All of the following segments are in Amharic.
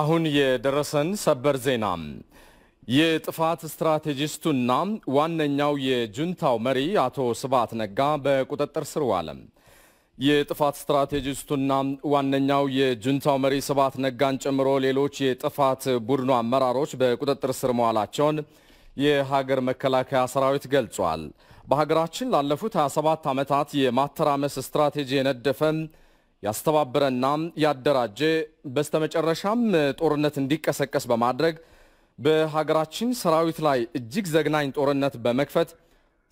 አሁን የደረሰን ሰበር ዜና የጥፋት ስትራቴጂስቱና ዋነኛው የጁንታው መሪ አቶ ስብሃት ነጋ በቁጥጥር ስር ዋለ። የጥፋት ስትራቴጂስቱና ዋነኛው የጁንታው መሪ ስባት ነጋን ጨምሮ ሌሎች የጥፋት ቡድኑ አመራሮች በቁጥጥር ስር መዋላቸውን የሀገር መከላከያ ሰራዊት ገልጿል። በሀገራችን ላለፉት 27 ዓመታት የማተራመስ ስትራቴጂ የነደፈ ያስተባበረና ያደራጀ በስተመጨረሻም ጦርነት እንዲቀሰቀስ በማድረግ በሀገራችን ሰራዊት ላይ እጅግ ዘግናኝ ጦርነት በመክፈት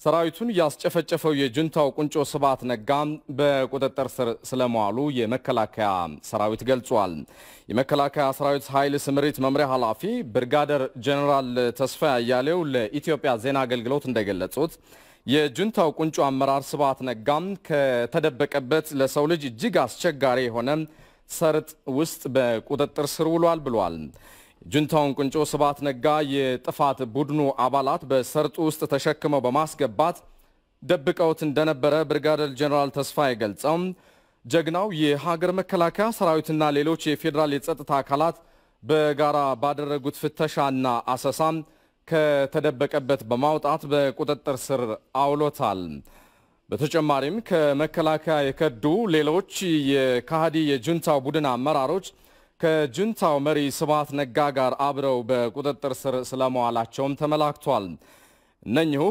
ሰራዊቱን ያስጨፈጨፈው የጁንታው ቁንጮ ስብሐት ነጋ በቁጥጥር ስር ስለመዋሉ የመከላከያ ሰራዊት ገልጿል። የመከላከያ ሰራዊት ኃይል ስምሪት መምሪያ ኃላፊ ብርጋደር ጀኔራል ተስፋ አያሌው ለኢትዮጵያ ዜና አገልግሎት እንደገለጹት የጁንታው ቁንጮ አመራር ስብሐት ነጋም ከተደበቀበት ለሰው ልጅ እጅግ አስቸጋሪ የሆነ ሰርጥ ውስጥ በቁጥጥር ስር ውሏል ብሏል። ጁንታውን ቁንጮ ስብሐት ነጋ የጥፋት ቡድኑ አባላት በሰርጡ ውስጥ ተሸክመው በማስገባት ደብቀውት እንደነበረ ብርጋዴር ጀኔራል ተስፋዬ ገልጸው ጀግናው የሀገር መከላከያ ሰራዊትና ሌሎች የፌዴራል የጸጥታ አካላት በጋራ ባደረጉት ፍተሻና አሰሳ ከተደበቀበት በማውጣት በቁጥጥር ስር አውሎታል። በተጨማሪም ከመከላከያ የከዱ ሌሎች የካሃዲ የጁንታው ቡድን አመራሮች ከጁንታው መሪ ስብሃት ነጋ ጋር አብረው በቁጥጥር ስር ስለመዋላቸውም ተመላክቷል። እነኚሁ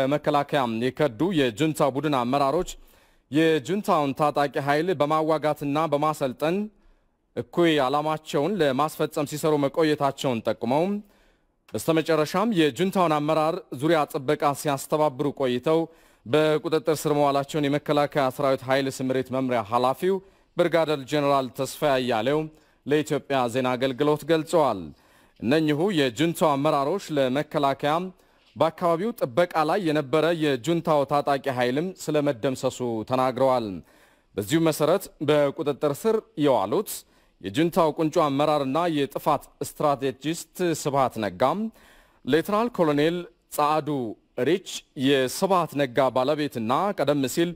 ከመከላከያ የከዱ የጁንታው ቡድን አመራሮች የጁንታውን ታጣቂ ኃይል በማዋጋትና በማሰልጠን እኩይ ዓላማቸውን ለማስፈጸም ሲሰሩ መቆየታቸውን ጠቁመውም በስተመጨረሻም የጁንታውን አመራር ዙሪያ ጥበቃ ሲያስተባብሩ ቆይተው በቁጥጥር ስር መዋላቸውን የመከላከያ ሰራዊት ኃይል ስምሪት መምሪያ ኃላፊው ብርጋደር ጄኔራል ተስፋዬ አያሌው ለኢትዮጵያ ዜና አገልግሎት ገልጸዋል። እነኚሁ የጁንታው አመራሮች ለመከላከያ በአካባቢው ጥበቃ ላይ የነበረ የጁንታው ታጣቂ ኃይልም ስለመደምሰሱ ተናግረዋል። በዚሁ መሰረት በቁጥጥር ስር የዋሉት የጁንታው ቁንጮ አመራርና የጥፋት ስትራቴጂስት ስብሃት ነጋም ሌተናል ኮሎኔል ጸአዱ ሪች የስብሃት ነጋ ባለቤትና ቀደም ሲል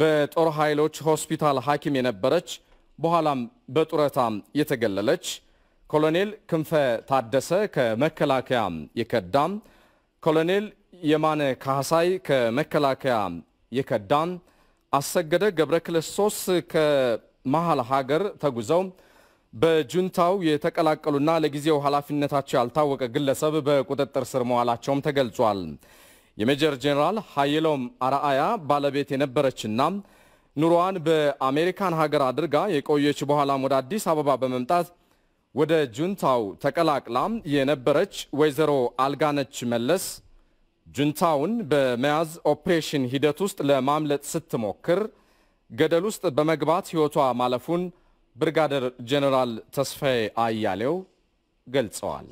በጦር ኃይሎች ሆስፒታል ሐኪም የነበረች በኋላም በጡረታ የተገለለች ኮሎኔል ክንፈ ታደሰ ከመከላከያ የከዳም ኮሎኔል የማነ ካሳይ ከመከላከያ የከዳም አሰገደ ገብረ ክርስቶስ ከመሀል ሀገር ተጉዘው በጁንታው የተቀላቀሉና ለጊዜው ኃላፊነታቸው ያልታወቀ ግለሰብ በቁጥጥር ስር መዋላቸውም ተገልጿል። የሜጀር ጄኔራል ሀይሎም አርአያ ባለቤት የነበረችና ኑሮዋን በአሜሪካን ሀገር አድርጋ የቆየች በኋላም ወደ አዲስ አበባ በመምጣት ወደ ጁንታው ተቀላቅላ የነበረች ወይዘሮ አልጋነች መለስ ጁንታውን በመያዝ ኦፕሬሽን ሂደት ውስጥ ለማምለጥ ስትሞክር ገደል ውስጥ በመግባት ሕይወቷ ማለፉን ብርጋደር ጀነራል ተስፋዬ አያሌው ገልጸዋል።